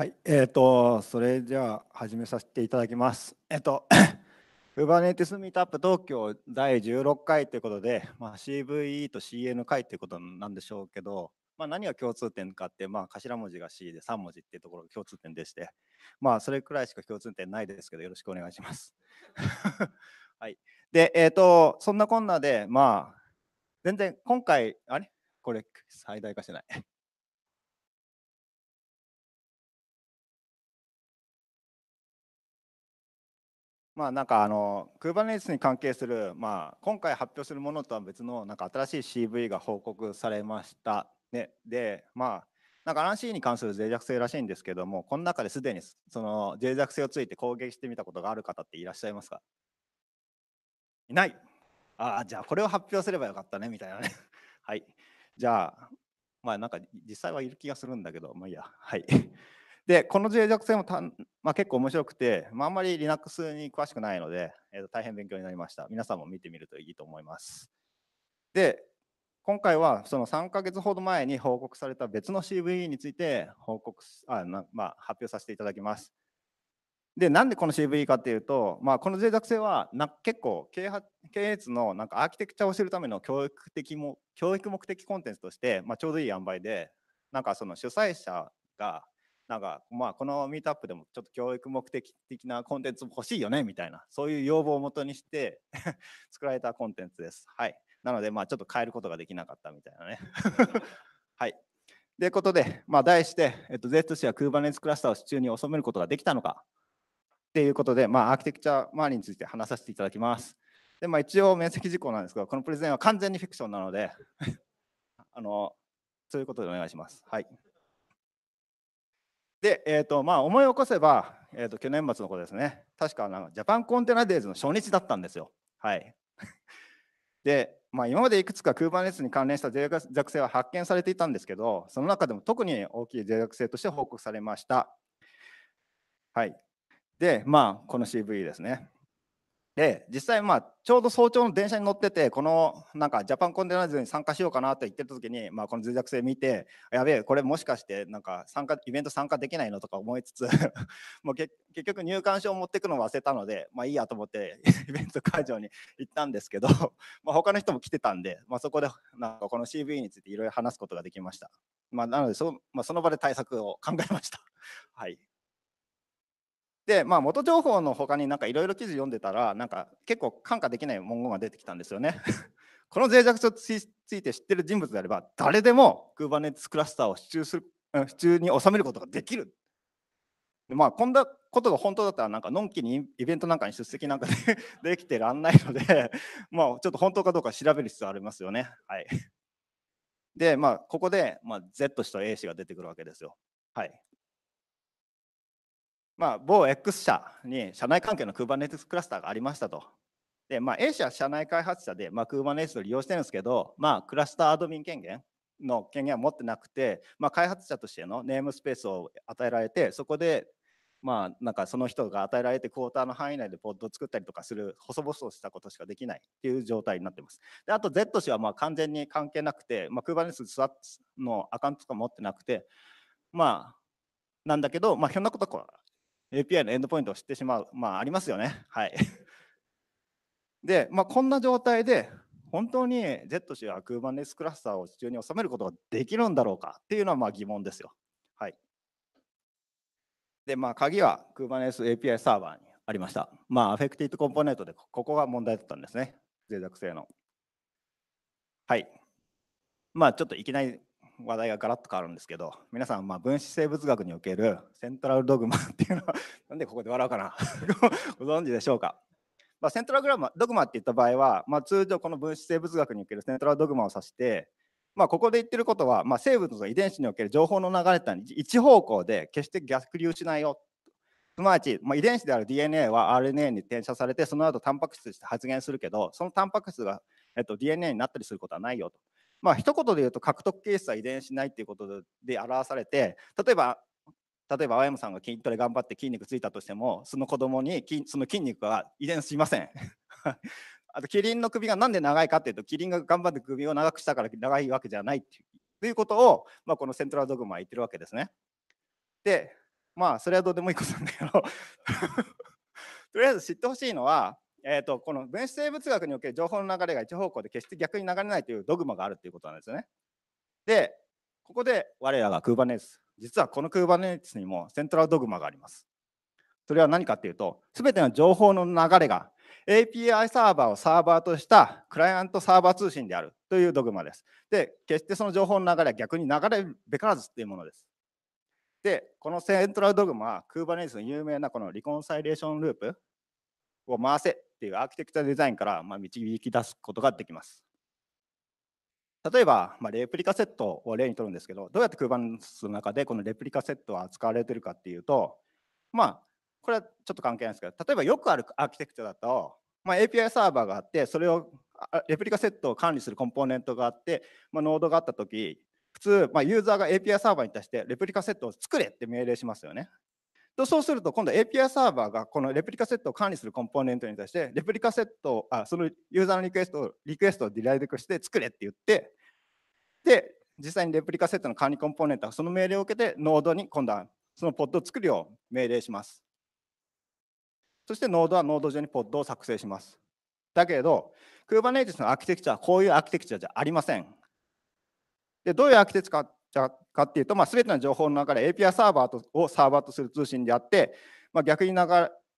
はい、えっ、ー、と、それじゃあ始めさせていただきます。えっ、ー、と、Kubernetes Meetup 東京第16回ということで、まあ、CVE と CN 会ということなんでしょうけど、まあ、何が共通点かって、まあ、頭文字が C で3文字っていうところが共通点でして、まあ、それくらいしか共通点ないですけど、よろしくお願いします。はい。で、えっ、ー、と、そんなこんなで、まあ、全然今回、あれこれ、最大化してない。まあ、なんかあの Kubernetes に関係する、まあ、今回発表するものとは別のなんか新しい CV が報告されました。ね、で、まあ、なんか RANC に関する脆弱性らしいんですけども、この中ですでにその脆弱性をついて攻撃してみたことがある方っていらっしゃいますかいないああ、じゃあこれを発表すればよかったねみたいなね。はい。じゃあ、まあなんか実際はいる気がするんだけど、まあいいや。はい。で、この脆弱性もた、まあ、結構面白くて、まあ、あんまり Linux に詳しくないので、えー、と大変勉強になりました。皆さんも見てみるといいと思います。で、今回はその3ヶ月ほど前に報告された別の CVE について報告あ、まあ、発表させていただきます。で、なんでこの CVE かっていうと、まあ、この脆弱性はな結構経営経営のなんかアーキテクチャを知るための教育的も教育目的コンテンツとして、まあ、ちょうどいい塩梅で、なんかその主催者がなんか、まあ、このミートアップでもちょっと教育目的的なコンテンツも欲しいよね、みたいな、そういう要望をもとにして 作られたコンテンツです。はい。なので、まあ、ちょっと変えることができなかったみたいなね。はい。ということで、まあ、題して、えっと、Z は Kubernetes クラスターを支柱に収めることができたのかっていうことで、まあ、アーキテクチャ周りについて話させていただきます。で、まあ、一応面積事項なんですが、このプレゼンは完全にフィクションなので あの、そういうことでお願いします。はい。で、えーとまあ、思い起こせば、えーと、去年末のことですね、確かあのジャパンコンテナデイズの初日だったんですよ。はい、で、まあ、今までいくつか Kubernetes に関連した脆弱性は発見されていたんですけど、その中でも特に大きい脆弱性として報告されました。はい、で、まあ、この CV ですね。で実際まあちょうど早朝の電車に乗っててこのなんかジャパンコンテナーズに参加しようかなと言ってた時に、まあ、この脆弱性見てやべえこれもしかしてなんか参加イベント参加できないのとか思いつつ もう結局入館証を持っていくのを忘れたのでまあいいやと思って イベント会場に行ったんですけど まあ他の人も来てたんで、まあ、そこでなんかこの CV についていろいろ話すことができました、まあ、なのでそ,、まあ、その場で対策を考えましたはいで、まあ、元情報のほかになんかいろいろ記事読んでたら、なんか結構感化できない文言が出てきたんですよね。この脆弱性について知ってる人物であれば、誰でも Kubernetes クラスターを支柱する支柱に収めることができる。でまあ、こんなことが本当だったら、なんかのんきにイベントなんかに出席なんかで できてらんないので まあ、ちょっと本当かどうか調べる必要ありますよね。はい。で、まあ、ここで、まあ、Z 氏と A 氏が出てくるわけですよ。はい。まあ、某 X 社に社内関係の Kubernetes クラスターがありましたと。で、まあ、A 社社内開発者で、まあ、Kubernetes を利用してるんですけど、まあ、クラスターアドミン権限の権限は持ってなくて、まあ、開発者としてのネームスペースを与えられて、そこで、まあ、なんかその人が与えられてクォーターの範囲内でポッドを作ったりとかする、細々としたことしかできないっていう状態になってます。で、あと Z 氏はまあ完全に関係なくて、まあ、Kubernetes のアカウントとか持ってなくて、まあ、なんだけど、まあ、ひょんなこと API のエンドポイントを知ってしまう。まあ、ありますよね。はい。で、まあ、こんな状態で、本当に Z 氏は Kubernetes クラスターを地中に収めることができるんだろうかっていうのはまあ疑問ですよ。はい。で、まあ、鍵は Kubernetes API サーバーにありました。まあ、アフェクティッドコンポーネントで、ここが問題だったんですね。脆弱性の。はい。まあ、ちょっといきなり話題がガラッと変わるんですけど皆さんま分子生物学におけるセントラルドグマ っていうのはなんでここで笑うかな ご存知でしょうか、まあ、セントラルドグマって言った場合は、まあ、通常この分子生物学におけるセントラルドグマを指して、まあ、ここで言ってることは、ま生物の遺伝子における情報の流れって一方向で決して逆流しないよすなわち、ま遺伝子である DNA は RNA に転写されてその後タンパク質として発現するけどそのタンパク質が、えっと、DNA になったりすることはないよとまあ一言で言うと獲得ケースは遺伝しないっていうことで表されて例えば例えば青山さんが筋トレ頑張って筋肉ついたとしてもその子供にその筋肉は遺伝しません あとキリンの首が何で長いかっていうとキリンが頑張って首を長くしたから長いわけじゃないっていうことを、まあ、このセントラルドグマは言ってるわけですねでまあそれはどうでもいいことなんだけど とりあえず知ってほしいのはえーと、この分子生物学における情報の流れが一方向で決して逆に流れないというドグマがあるということなんですよね。で、ここで我らが Kubernetes。実はこの Kubernetes にもセントラルドグマがあります。それは何かっていうと、すべての情報の流れが API サーバーをサーバーとしたクライアントサーバー通信であるというドグマです。で、決してその情報の流れは逆に流れるべからずというものです。で、このセントラルドグマは Kubernetes の有名なこのリコンサイレーションループを回せっていうアーキテクチャデザインからま導き出すことができます。例えば、まレプリカセットを例にとるんですけど、どうやって Kubernetes の中でこのレプリカセットは扱われてるかっていうと、まあ、これはちょっと関係ないんですけど、例えばよくあるアーキテクチャだと、まあ、API サーバーがあって、それをレプリカセットを管理するコンポーネントがあって、まあ、ノードがあったとき、普通、まユーザーが API サーバーに対してレプリカセットを作れって命令しますよね。とそうすると今度 API サーバーがこのレプリカセットを管理するコンポーネントに対してレプリカセットあそのユーザーのリクエストをリクエストをディライクして作れって言ってで実際にレプリカセットの管理コンポーネントはその命令を受けてノードに今度はそのポッドを作るよう命令しますそしてノードはノード上にポッドを作成しますだけど Kubernetes のアーキテクチャはこういうアーキテクチャじゃありませんでどういうアーキテクチャかかっていうと、まあ、全ての情報の中で API サーバーとをサーバーとする通信であって、まあ、逆に流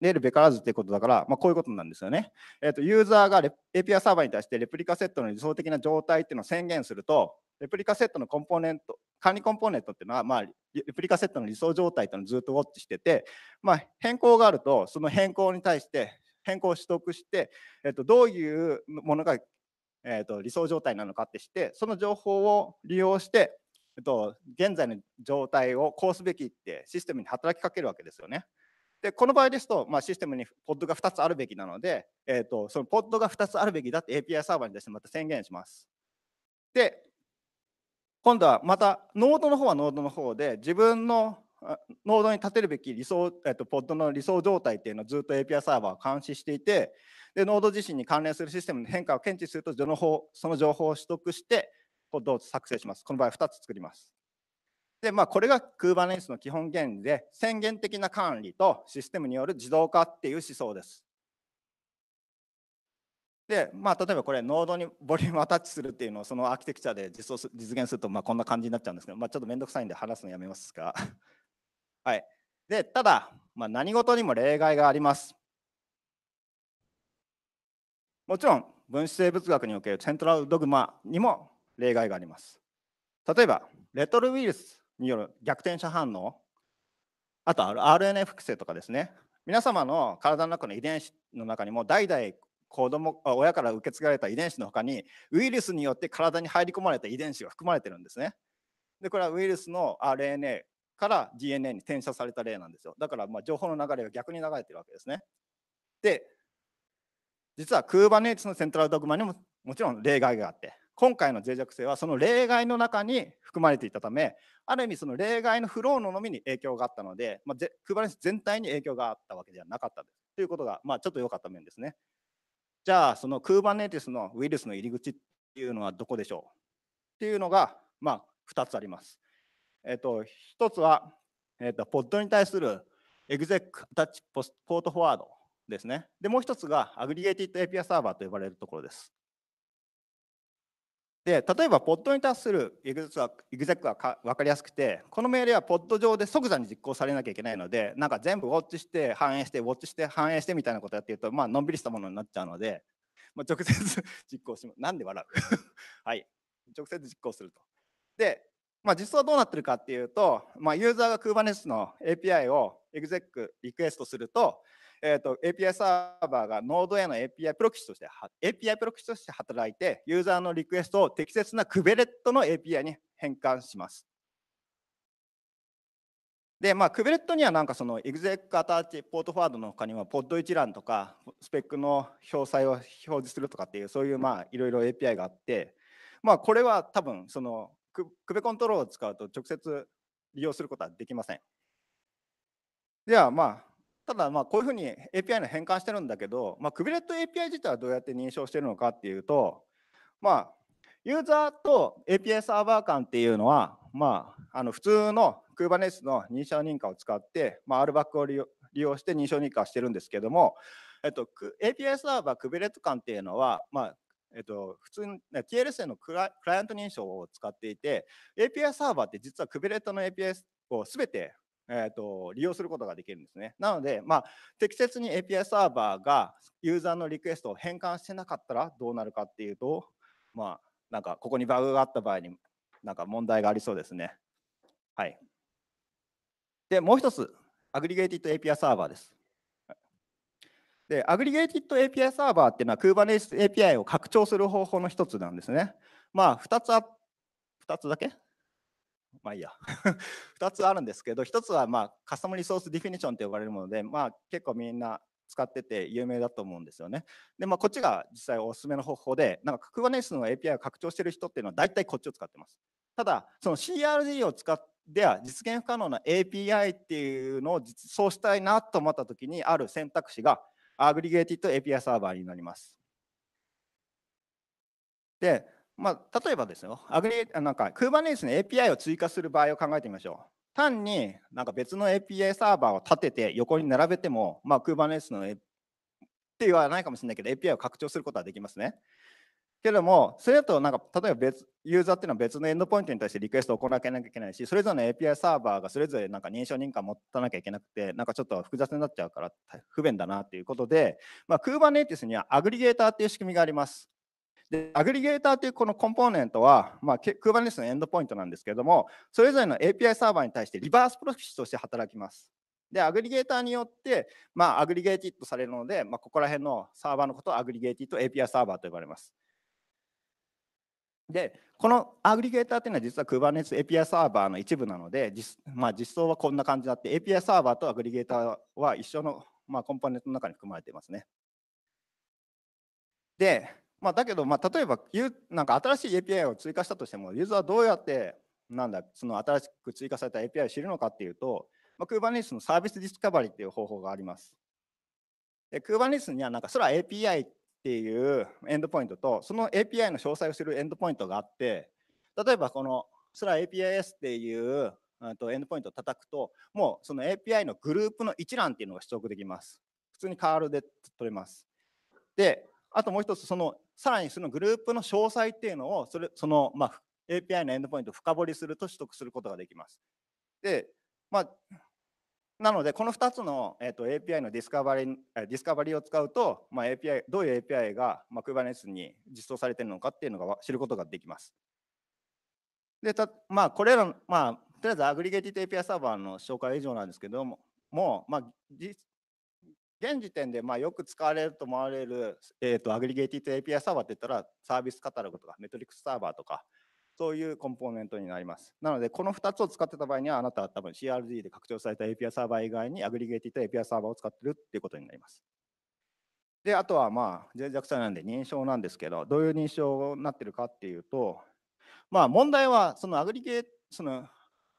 れるべからずということだから、まあ、こういうことなんですよね。えーと、ユーザーが API サーバーに対してレプリカセットの理想的な状態っていうのを宣言すると、レプリカセットのコンポーネント、管理コンポーネントっていうのは、まあ、レプリカセットの理想状態というのをずっとウォッチしてて、まあ、変更があると、その変更に対して変更を取得して、えーと、どういうものが、えーと理想状態なのかってして、その情報を利用して、えっと、現在の状態をこうすべきってシステムに働きかけるわけですよね。でこの場合ですと、まあ、システムにポッドが2つあるべきなので、えーと、そのポッドが2つあるべきだって API サーバーに出してまた宣言します。で、今度はまたノードの方はノードの方で自分のノードに立てるべき理想、えーと、ポッドの理想状態っていうのをずっと API サーバーは監視していてでノード自身に関連するシステムの変化を検知するとその情報を取得してを作成します。この場合2つ作ります。で、まあ、これが Kubernetes の基本原理で、宣言的な管理とシステムによる自動化っていう思想です。で、まあ、例えばこれ、ノードにボリュームアタッチするっていうのをそのアーキテクチャで実装実現すると、まあ、こんな感じになっちゃうんですけど、まあ、ちょっとめんどくさいんで話すのやめますが。はい。で、ただ、まあ、何事にも例外があります。もちろん、分子生物学におけるセントラルドグマにも例外があります。例えば、レトルウイルスによる逆転者反応、あと RNA 複製とかですね、皆様の体の中の遺伝子の中にも代々子供親から受け継がれた遺伝子の他にウイルスによって体に入り込まれた遺伝子が含まれてるんですね。でこれはウイルスの RNA から DNA に転写された例なんですよ。だからまあ情報の流れが逆に流れてるわけですね。で実はクーバネイツのセントラルドグマにももちろん例外があって今回の脆弱性はその例外の中に含まれていたためある意味その例外のフローののみに影響があったので、まあ、クバレンス全体に影響があったわけではなかったですということが、まあ、ちょっと良かった面ですねじゃあそのクーバネティスのウイルスの入り口っていうのはどこでしょうっていうのが、まあ、2つありますえっ、ー、と1つは、えっ、ー、とポッドに対するエグゼクアタッチポートフォワードですねでもう1つがアグリゲイティッド API サーバーと呼ばれるところですで例えばポットに達するエグゼクはエグゼクはか分かりやすくてこの命令はポット上で即座に実行されなきゃいけないのでなんか全部ウォッチして反映してウォッチして反映してみたいなことやってるとまあのんびりしたものになっちゃうので、まあ、直接 実行しますなんで笑う はい直接実行するとで、まあ、実装はどうなってるかっていうと、まあ、ユーザーが Kubernetes の API をエグゼクリクエストするとえーと、API サーバーがノードへの API プロキシとして、API プロキシとして働いて、ユーザーのリクエストを適切なクベレットの API に変換します。で、まあ、クベレットにはなんかそのエグゼクアタッチポートフォワードの他にはポッド一覧とかスペックの詳細を表示するとかっていうそういうまあいろいろ API があって、まあ、これは多分そのクベコントロールを使うと直接利用することはできません。ではまあただまあこういうふうに API の変換してるんだけど、まあ、クビレット API 自体はどうやって認証してるのかっていうと、まあ、ユーザーと API サーバー間っていうのは、まあ、あの普通の Kubernetes の認証認可を使って、まあ、RBAC を利用利用して認証認可してるんですけども、えっと、API サーバークビレット間っていうのは、まあえっと、普通に TLS のクライアント認証を使っていて API サーバーって実はクビレットの API を全てえーと、利用することができるんですね。なので、まあ、適切に API サーバーがユーザーのリクエストを変換してなかったらどうなるかっていうと、まあ、なんかここにバグがあった場合になんか問題がありそうですね。はい、で、もう一つ、アグリゲーティッド API サーバーです。で、アグリゲーティッド API サーバーっていうのは Kubernetes API を拡張する方法の一つなんですね。まあ、2つあ、2つだけまあいいや2 つあるんですけど1つはまあカスタムリソースディフィニションと呼ばれるものでまあ結構みんな使ってて有名だと思うんですよね。で、まあ、こっちが実際おすすめの方法で、なんか Kubernetes の API を拡張してる人っていうのは大体こっちを使ってます。ただ、その CRD を使っては実現不可能な API っていうのを実装したいなと思った時にある選択肢がアグリゲーティッド API サーバーになります。で、まあ、例えばですよ、アグリなんか Kubernetes に API を追加する場合を考えてみましょう。単になんか別の API サーバーを立てて横に並べても、まあ、Kubernetes の、A、って言わないかもしれないけど API を拡張することはできますね。けれども、それだとなんか例えば別ユーザーっていうのは別のエンドポイントに対してリクエストを行わなきゃいけないし、それぞれの API サーバーがそれぞれなんか認証認可を持たなきゃいけなくて、なんかちょっと複雑になっちゃうから不便だなということで、まあ、Kubernetes にはアグリゲーターっていう仕組みがあります。で、アグリゲーターというこのコンポーネントは、まあ、Kubernetes のエンドポイントなんですけれども、それぞれの API サーバーに対してリバースプロキシとして働きます。で、アグリゲーターによって、まあ、アグリゲーティッされるので、まあ、ここら辺のサーバーのことをアグリゲーティッ API サーバーと呼ばれます。で、このアグリゲーターというのは実は Kubernetes API サーバーの一部なので、実,、まあ、実装はこんな感じになって、API サーバーとアグリゲーターは一緒の、まあ、コンポーネントの中に含まれていますね。で、まあ、だけど、まあ、例えばなんか新しい API を追加したとしてもユーザーはどうやってなんだその新しく追加された API を知るのかっていうと、まあ、Kubernetes のサービスディスカバリーっていう方法があります。Kubernetes にはなんかそれは API っていうエンドポイントとその API の詳細を知るエンドポイントがあって例えばこのそれは APIS っていうとエンドポイントを叩くともうその API のグループの一覧っていうのが取得できます。普通にカールで取れます。であともう一つそのさらにそのグループの詳細っていうのをそれその、まあ、API のエンドポイントを深掘りすると取得することができます。で、まあ、なのでこの2つの、えー、と API のディスカバリディスカバリを使うと、まあ、API どういう API が、まあ、Kubernetes に実装されているのかっていうのが知ることができます。でたまあ、これらの、まあ、とりあえずアグリゲーティッド API サーバーの紹介は以上なんですけども、もう、まあ、現時点でまあよく使われると思われる、えーと、アグリゲーティッド API サーバーって言ったらサービスカタログとかメトリックスサーバーとかそういうコンポーネントになります。なのでこの2つを使ってた場合にはあなたは多分 CRD で拡張された API サーバー以外にアグリゲーティッド API サーバーを使ってるっていうことになります。で、あとはまあ脆弱性なんで認証なんですけど、どういう認証になってるかっていうと、まあ問題はそのアグリゲーその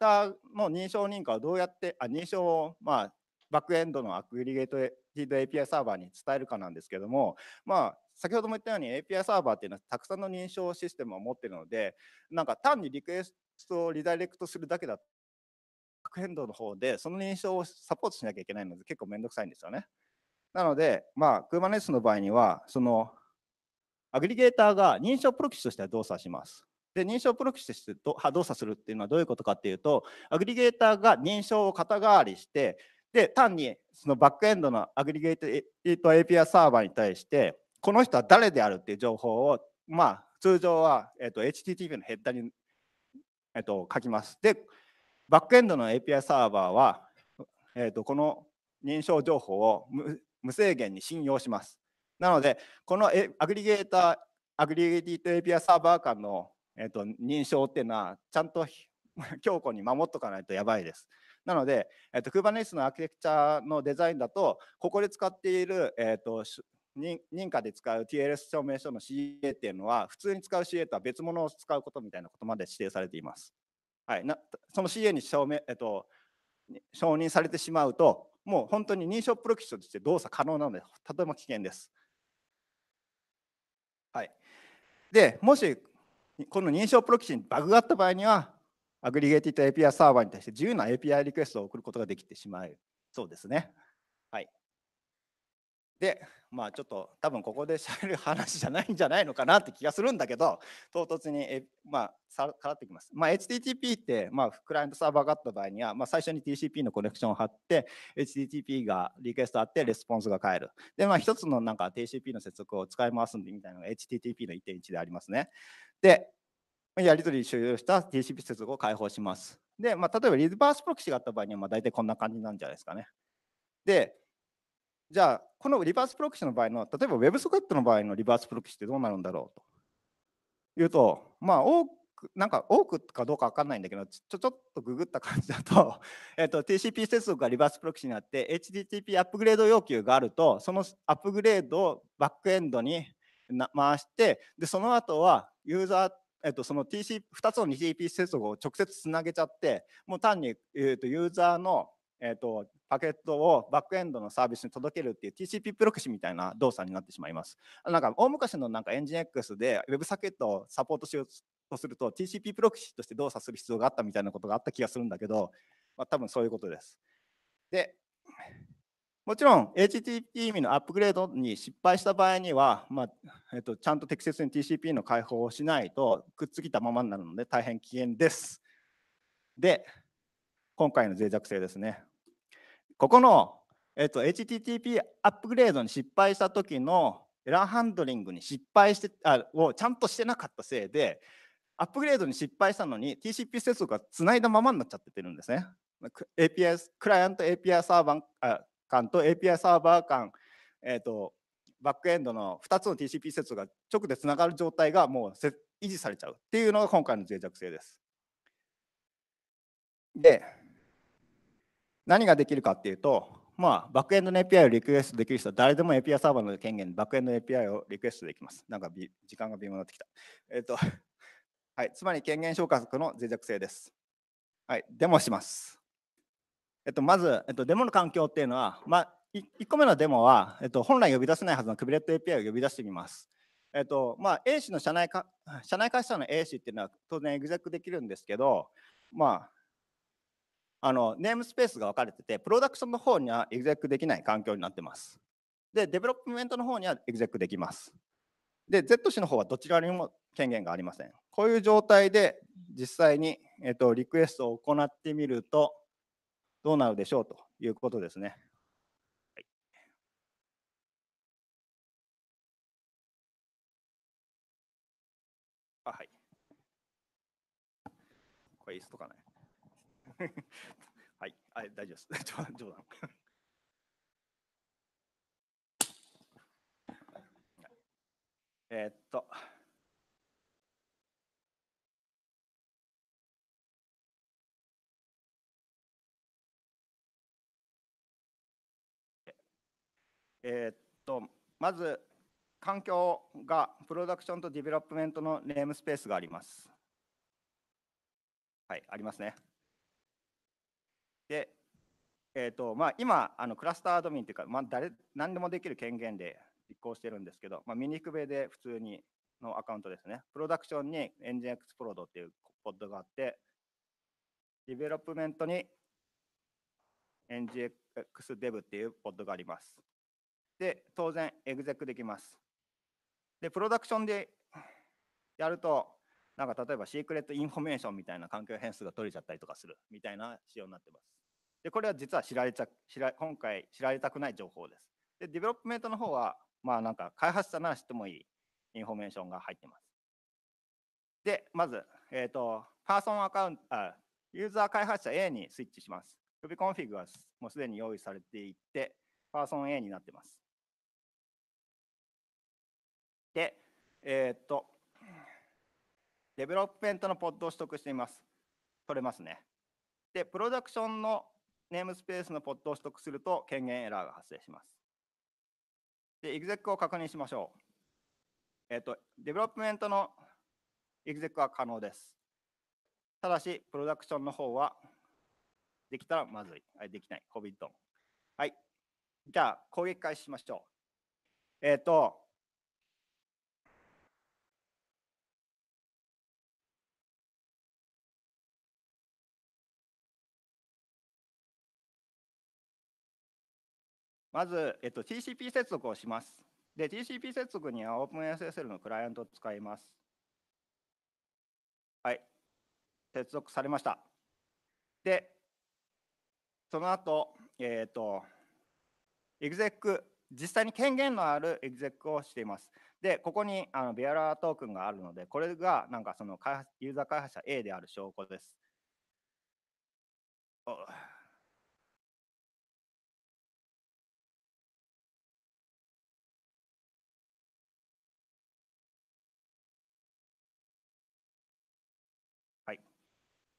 の認証認可をどうやって、あ認証をまあバックエンドのアグリゲートティド API サーバーに伝えるかなんですけども、まあ、先ほども言ったように API サーバーっていうのはたくさんの認証システムを持ってるので、なんか単にリクエストをリダイレクトするだけだと、バックエンドの方でその認証をサポートしなきゃいけないので結構めんどくさいんですよね。なので、まあ、Kubernetes の場合には、そのアグリゲーターが認証プロキシとしては動作します。で、認証プロキシとして動作するっていうのはどういうことかっていうと、アグリゲーターが認証を肩代わりして、で、単にそのバックエンドのアグリゲート API サーバーに対して、この人は誰であるっていう情報を、まあ、通常は、えっと HTTP のヘッダーに、えっと書きます。で、バックエンドの API サーバーは、えっとこの認証情報を無制限に信用します。なので、このアグリゲーター、アグリゲート API サーバー間の、えっと認証っていうのは、ちゃんと 強固に守っとかないとやばいです。なので、えっと、Kubernetes のアーキテクチャのデザインだと、ここで使っている、えっと、認可で使う TLS 証明書の CA っていうのは、普通に使う CA とは別物を使うことみたいなことまで指定されています。はい、なその CA に証明、えっと、承認されてしまうと、もう本当に認証プロキシとして動作可能なので、とても危険です。はい、でもし、この認証プロキシにバグがあった場合には、アグリゲーティッド API サーバーに対して自由な API リクエストを送ることができてしまうそうですね。はい。で、まあちょっと多分ここでしゃべる話じゃないんじゃないのかなって気がするんだけど、唐突にえ、まあ、さらってきます。まあ、HTTP って、まあ、クライアントサーバーがあった場合には、まあ、最初に TCP のコネクションを貼って、HTTP がリクエストあって、レスポンスが返る。で、まあ、一つのなんか TCP の接続を使い回すみたいなのが HTTP の1.1でありますね。で、やり取り終了した TCP 接続を開放します。で、まあ、例えばリバースプロキシがあった場合には、大体こんな感じなんじゃないですかね。で、じゃあ、このリバースプロキシの場合の、例えば WebSocket の場合のリバースプロキシってどうなるんだろうというと、まあ、多く、なんか多くかどうか分かんないんだけど、ちょちょっとググった感じだと、えっと、TCP 接続がリバースプロキシになって、HTTP アップグレード要求があると、そのアップグレードをバックエンドに回して、でその後はユーザーえっと、その TC、2つの TCP 接続を直接つなげちゃって、もう単に、えっと、ユーザーの、えっと、パケットをバックエンドのサービスに届けるっていう TCP プロキシみたいな動作になってしまいます。なんか、大昔のなんかエンジン X で WebSocket をサポートしようとすると TCP プロキシとして動作する必要があったみたいなことがあった気がするんだけど、まあ、多分そういうことです。で、もちろん HTTP のアップグレードに失敗した場合には、まあ、えっと、ちゃんと適切に TCP の開放をしないとくっつきたままになるので大変危険です。で、今回の脆弱性ですね。ここの、えっと、HTTP アップグレードに失敗した時のエラーハンドリングに失敗してあをちゃんとしてなかったせいで、アップグレードに失敗したのに TCP 接続がつないだままになっちゃっててるんですね。API、クライアント API サーバー、間と API サーバー間、えーと、バックエンドの2つの TCP 接続が直でつながる状態がもう維持されちゃうっていうのが今回の脆弱性です。で何ができるかっていうと、まあ、バックエンドの API をリクエストできる人は誰でも API サーバーの権限でバックエンドの API をリクエストできます。なんか時間が微妙になってきた。えっ、ー、とはい、つまり権限昇格の脆弱性です。はい、デモします。えっと、まず、えっと、デモの環境っていうのは、まあ、1個目のデモは、えっと、本来呼び出せないはずのクビレット API を呼び出してみます。えっとまあ、A 氏の社内か社内会社の A 氏っていうのは当然エグゼクできるんですけど、まあ、あのネームスペースが分かれてて、プロダクションの方にはエグゼクできない環境になってます。で、デベロップメントの方にはエグゼクできます。で、Z 氏の方はどちらにも権限がありません。こういう状態で実際に、えっと、リクエストを行ってみると、どうなるでしょうということですね。あはい。これ椅子とかね。はい、あ大丈夫です。冗談。えっと。えー、っとまず環境がプロダクションとディベロップメントのネームスペースがあります。はい、ありますね。で、えーとまあ、今あのクラスターアドミンというか、まあ誰、何でもできる権限で実行してるんですけど、まあ、ミニクベで普通にのアカウントですね。プロダクションにエンジンエクスプロードっていうポッドがあって、ディベロップメントにエンジン X デブっていうポッドがあります。で、当然エグゼクできます。で、プロダクションでやると、なんか例えばシークレットインフォメーションみたいな環境変数が取れちゃったりとかするみたいな仕様になってます。で、これは実は知られちゃ知ら今回知られたくない情報です。で、ディベロップメントの方は、まあなんか開発者なら知ってもいいインフォメーションが入ってます。で、まず、えっ、ー、と、パーソンアカウント、あ、ユーザー開発者 A にスイッチします。予備コンフィグはもうすでに用意されていて、パーソン A になってます。えー、っと、デベロップメントのポッドを取得しています。取れますね。で、プロダクションのネームスペースのポッドを取得すると権限エラーが発生します。で、エグゼックを確認しましょう。えっ、と、デベロップメントのエグゼックは可能です。ただし、プロダクションの方はできたらまずい。はい、できない。コビットン。はい。じゃあ、攻撃開始しましょう。えっ、と、まず、えっと、TCP 接続をします。で、TCP 接続には OpenSSL のクライアントを使います。はい。接続されました。で、その後、えっ、ー、と、エグゼック、実際に権限のあるエグゼックをしています。で、ここにあのビアラートークンがあるので、これがなんかその開発ユーザー開発者 A である証拠です。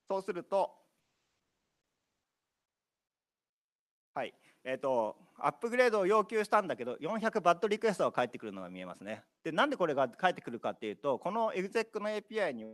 そうすると、はい、えっ、ー、と、アップグレードを要求したんだけど、400バッドリクエストが返ってくるのが見えますね。で、なんでこれが返ってくるかっていうと、この exec の API に、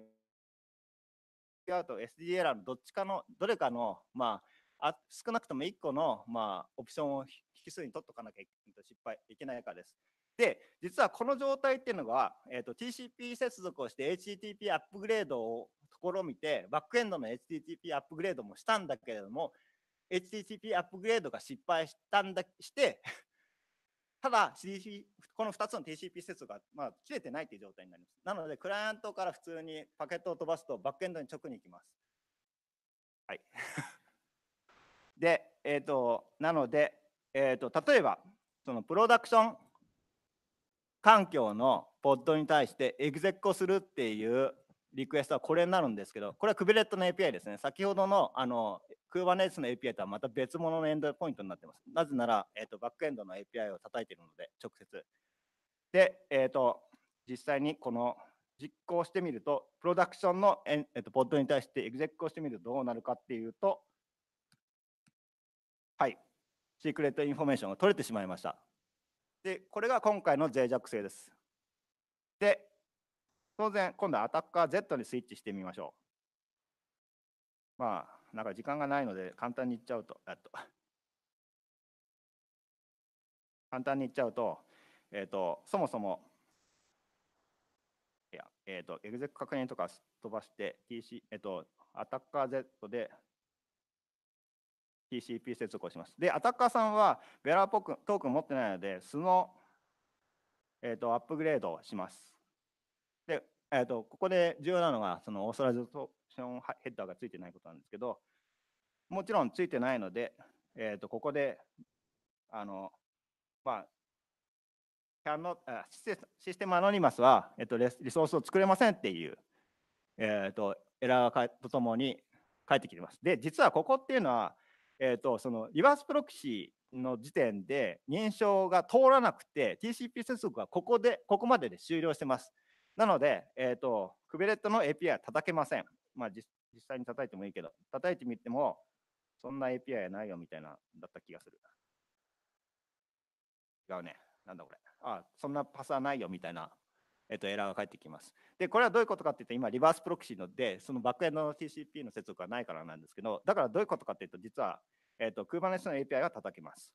アウと SD l ラのどっちかの、どれかの、まあ、あ少なくとも1個の、まあ、オプションを引数に取っとかなきゃ失敗いけないからです。で、実はこの状態っていうのが、えーと、TCP 接続をして HTTP アップグレードを試みて、バックエンドの HTTP アップグレードもしたんだけれども、HTTP アップグレードが失敗したんだして、ただ、CDC、この2つの TCP 接続が、まあ、切れてないという状態になります。なので、クライアントから普通にパケットを飛ばすと、バックエンドに直に行きます。はい。で、えっ、ー、と、なので、えっ、ー、と、例えば、そのプロダクション環境のポッドに対してエグゼックをするっていうリクエストはこれになるんですけど、これはクビレットの API ですね。先ほどのあの Kubernetes の API とはまた別物のエンドポイントになっています。なぜなら、えーと、バックエンドの API を叩いているので、直接。で、えっ、ー、と、実際にこの実行してみると、プロダクションのえ、えーと、ポッドに対してエグゼックをしてみるとどうなるかっていうと、はい、シークレットインフォメーションが取れてしまいました。で、これが今回の脆弱性です。で、当然、今度はアタッカー Z にスイッチしてみましょう。まあ、なんか時間がないので、簡単に言っちゃうと、えっと、簡単に言っちゃうと、えっと、そもそも、いや、えっと、エグゼク確認とか飛ばして、TC、えっと、アタッカー Z で TCP 接続をします。で、アタッカーさんはベラーポークトークン持ってないので、素の、えーとアップグレードをします。えーと、ここで重要なのがそのオーソライゼーションヘッダーがついてないことなんですけどもちろんついてないので、えーと、ここであの、まあ、cannot, システムアノニマスは、えーと、リソースを作れませんっていう、えー、とエラーとともに返ってきてます。で実はここっていうのは、えー、とそのリバースプロキシの時点で認証が通らなくて TCP 接続はここでここまでで終了してます。なので、えーと、クベレットの API は叩けません。まあ、実際に叩いてもいいけど、叩いてみても、そんな API はないよみたいな、だった気がする。違うね。なんだこれ。あ、そんなパスはないよみたいな、えっ、ー、と、エラーが返ってきます。で、これはどういうことかっていうと、今、リバースプロキシーので、そのバックエンドの TCP の接続がないからなんですけど、だからどういうことかっていうと、実は、えっ、ー、と、Kubernetes の API は叩けます。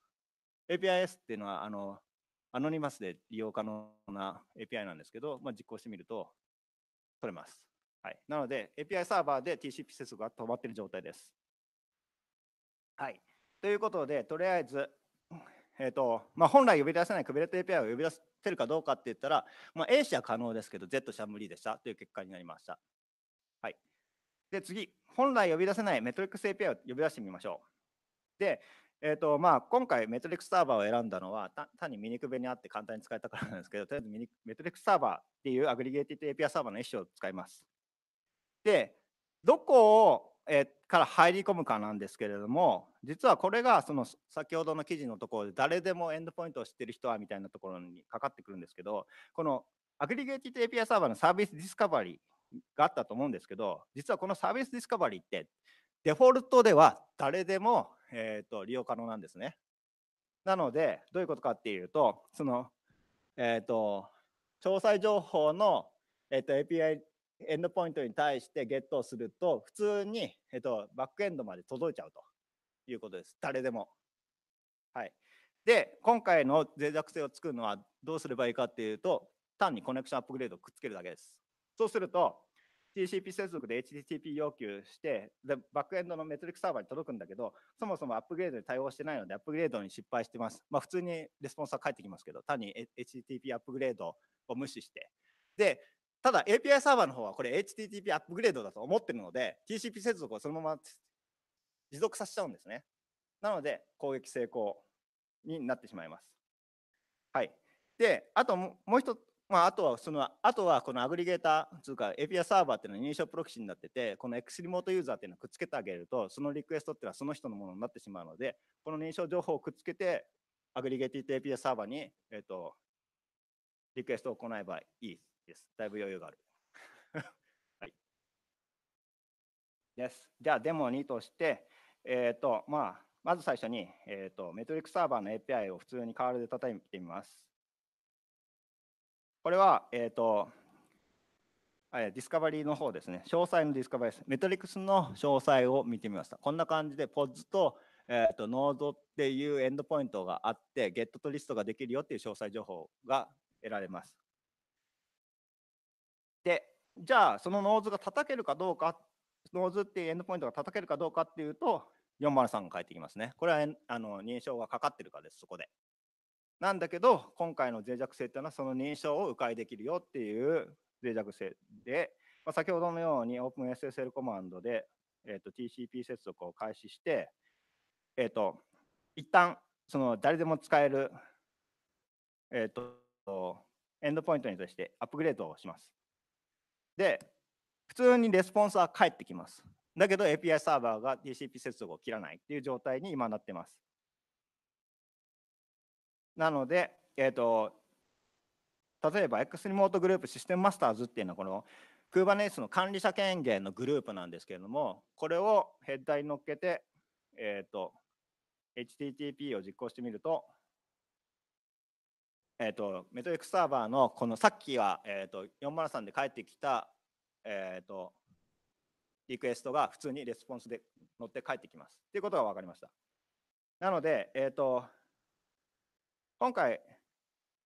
APIS っていうのは、あの、アノニマスで利用可能な API なんですけど、まあ、実行してみると取れます。はい、なので API サーバーで TCP 接続が止まっている状態です。はい、ということで、とりあえず、えーとまあ、本来呼び出せないクビレット API を呼び出せるかどうかって言ったら、まあ、A 社可能ですけど Z 社無理でしたという結果になりました。はい、で次、本来呼び出せないメトリックス API を呼び出してみましょう。で、えーとまあ、今回、メトリックサーバーを選んだのは、単にミニクベにあって簡単に使えたからなんですけど、とりあえずミニメトリックサーバーっていうアグリゲーティッド API サーバーの一種を使います。で、どこを、えー、から入り込むかなんですけれども、実はこれがその先ほどの記事のところで、誰でもエンドポイントを知ってる人はみたいなところにかかってくるんですけど、このアグリゲーティッド API サーバーのサービスディスカバリーがあったと思うんですけど、実はこのサービスディスカバリーって、デフォルトでは誰でもえーと、利用可能なんですね。なので、どういうことかっていうと、その、えっ、ー、と、詳細情報の、えーと、API エンドポイントに対してゲットすると、普通に、えっ、ー、と、バックエンドまで届いちゃうということです。誰でも。はい。で、今回の脆弱性を作るのはどうすればいいかっていうと、単にコネクションアップグレードをくっつけるだけです。そうすると、TCP 接続で HTTP 要求して、でバックエンドのメトリックサーバーに届くんだけど、そもそもアップグレードに対応してないので、アップグレードに失敗してます。まあ、普通にレスポンスは返ってきますけど、単に HTTP アップグレードを無視して。で、ただ API サーバーの方はこれ HTTP アップグレードだと思ってるので、TCP 接続をそのまま持続させちゃうんですね。なので、攻撃成功になってしまいます。はい。で、あともう一つ、まあ、あとはその、あとはこのアグリゲーター、つうか API サーバーっていうのは認証プロキシになってて、この X リモートユーザーっていうのをくっつけてあげると、そのリクエストっていうのはその人のものになってしまうので、この認証情報をくっつけて、アグリゲーティッド API サーバーに、えっ、と、リクエストを行えばいいです。だいぶ余裕がある。はい。です。じゃあ、デモ2として、えっ、と、まあ、まず最初に、えっ、と、メトリックサーバーの API を普通にカールで叩いてみます。これは、えっ、ー、と、ディスカバリーの方ですね。詳細のディスカバリーです。メトリックスの詳細を見てみました。こんな感じで、ポッズと、えっ、ー、と、ノーズっていうエンドポイントがあって、ゲットとリストができるよっていう詳細情報が得られます。で、じゃあ、そのノーズが叩けるかどうか、ノーズっていうエンドポイントが叩けるかどうかっていうと、403が返ってきますね。これはあの認証がかかってるかです、そこで。なんだけど今回の脆弱性っていうのはその認証を迂回できるよっていう脆弱性で、まあ、先ほどのように OpenSSL コマンドで、えー、と TCP 接続を開始して、えー、と一旦その誰でも使える、えー、とエンドポイントに対してアップグレードをします。で普通にレスポンスは返ってきます。だけど API サーバーが TCP 接続を切らないっていう状態に今なってます。なので、えーと、例えば X リモートグループシステムマスターズっていうのはこの Kubernetes の管理者権限のグループなんですけれどもこれをヘッダーに乗っけて、えーと、HTTP を実行してみると,、えーと、とメトリックサーバーのこのさっきは、えー、と403で返ってきた、えー、とリクエストが普通にレスポンスで乗って返ってきますっていうことが分かりました。なので、えー、と今回、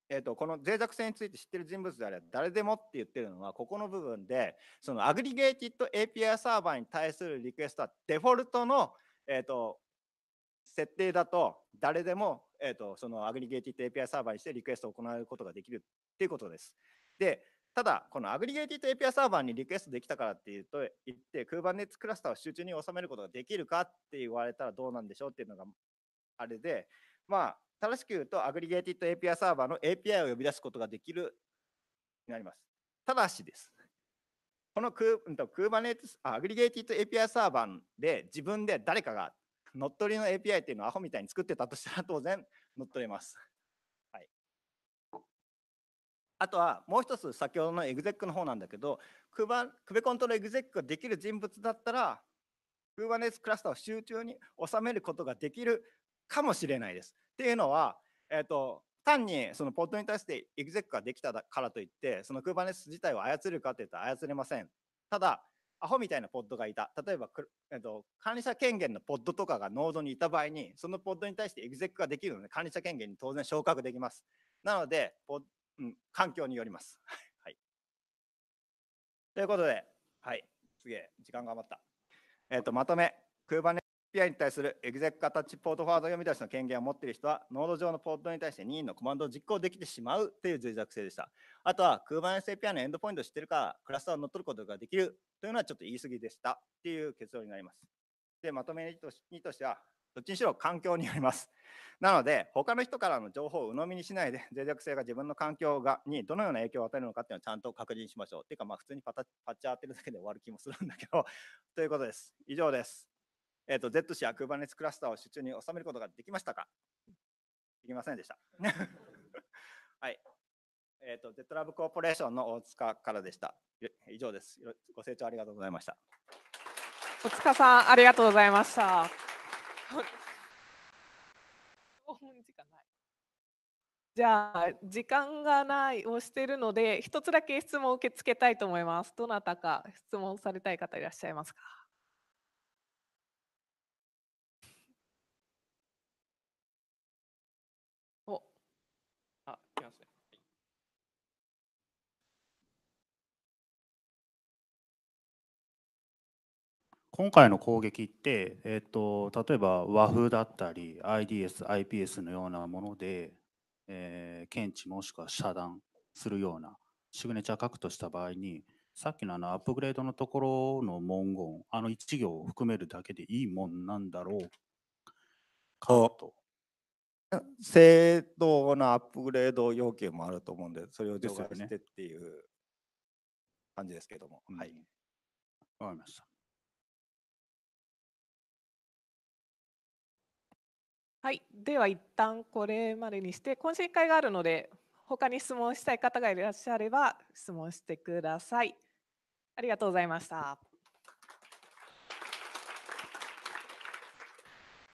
えーと、この脆弱性について知ってる人物であれば誰でもって言ってるのはここの部分でそのアグリゲーティッド API サーバーに対するリクエストはデフォルトの、えーと、設定だと誰でも、えーと、そのアグリゲーティッド API サーバーにしてリクエストを行うことができるっていうことです。でただ、このアグリゲーティッド API サーバーにリクエストできたからっていうと言って Kubernetes クラスターを集中に収めることができるかって言われたらどうなんでしょうっていうのがあれでまあ正しく言うと、アグリゲーティッド API サーバーの API を呼び出すことができるになります。ただしです。このクーバネティス、アグリゲーティッド API サーバーで自分で誰かが乗っ取りの API っていうのをアホみたいに作ってたとしたら当然乗っ取れます。はい、あとはもう一つ先ほどのエグゼックの方なんだけど、クーバクベコントロールエグゼックができる人物だったら、クーバネ r n クラスターを集中に収めることができるかもしれないです。っていうのは、えーと、単にそのポッドに対してエグゼックができたからといってその Kubernetes 自体を操るかというと操れませんただアホみたいなポッドがいた例えば、えーと、と管理者権限のポッドとかがノードにいた場合にそのポッドに対してエグゼックができるので管理者権限に当然昇格できますなのでポ、うん、環境によります はいということではいすげえ時間が余ったえっ、ー、とまとめ Kubernetes PI に対するエグゼクタッチポートフォワード読み出しの権限を持っている人は、ノード上のポートに対して任意のコマンドを実行できてしまうという脆弱性でした。あとは、Kubernetes API のエンドポイントを知ってるから、クラスターを乗っ取ることができるというのはちょっと言い過ぎでしたっていう結論になります。で、まとめにとしては、どっちにしろ環境によります。なので、他の人からの情報を鵜呑みにしないで、脆弱性が自分の環境がにどのような影響を与えるのかっていうのをちゃんと確認しましょう。っていうか、まあ、普通にパタパッチ当てるだけで終わる気もするんだけど ということです。以上です。えーと、と Z 社 Kubernetes クラスターを手中に収めることができましたかできませんでした。はい。えっ、ー、と、Z ラブコーポレーションの大塚からでした。以上です。ご清聴ありがとうございました。大塚さん、ありがとうございました。じゃあ時間がないをしているので一つだけ質問を受け付けたいと思います。どなたか質問されたい方いらっしゃいますか。今回の攻撃って、えっ、と、例えば和風だったり、IDS、IPS のようなもので、えー、検知もしくは遮断するようなシグネチャー核とした場合に、さっきのあのアップグレードのところの文言、あの1行を含めるだけでいいもんなんだろうかと。制度のアップグレード要求もあると思うんで、それを除外してっていう感じですけども。ね、はい。わかりました。はい、では一旦これまでにして懇親会があるので他に質問したい方がいらっしゃれば質問してください。ありがとうございました。